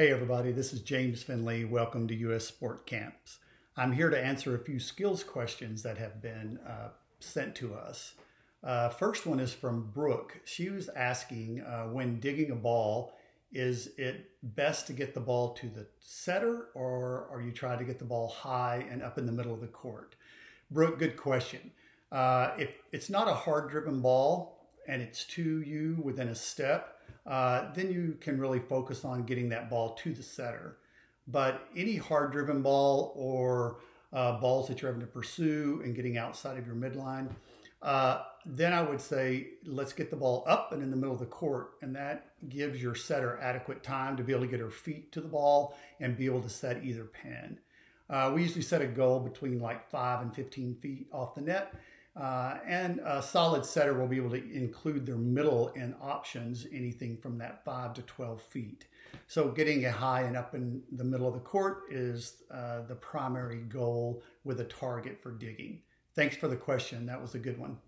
Hey everybody, this is James Finley. Welcome to U.S. Sport Camps. I'm here to answer a few skills questions that have been uh, sent to us. Uh, first one is from Brooke. She was asking uh, when digging a ball, is it best to get the ball to the setter or are you trying to get the ball high and up in the middle of the court? Brooke, good question. Uh, if it's not a hard driven ball and it's to you within a step, uh, then you can really focus on getting that ball to the setter. But any hard driven ball or uh, balls that you're having to pursue and getting outside of your midline, uh, then I would say let's get the ball up and in the middle of the court. And that gives your setter adequate time to be able to get her feet to the ball and be able to set either pin. Uh, we usually set a goal between like 5 and 15 feet off the net. Uh, and a solid setter will be able to include their middle in options, anything from that 5 to 12 feet. So getting a high and up in the middle of the court is uh, the primary goal with a target for digging. Thanks for the question. That was a good one.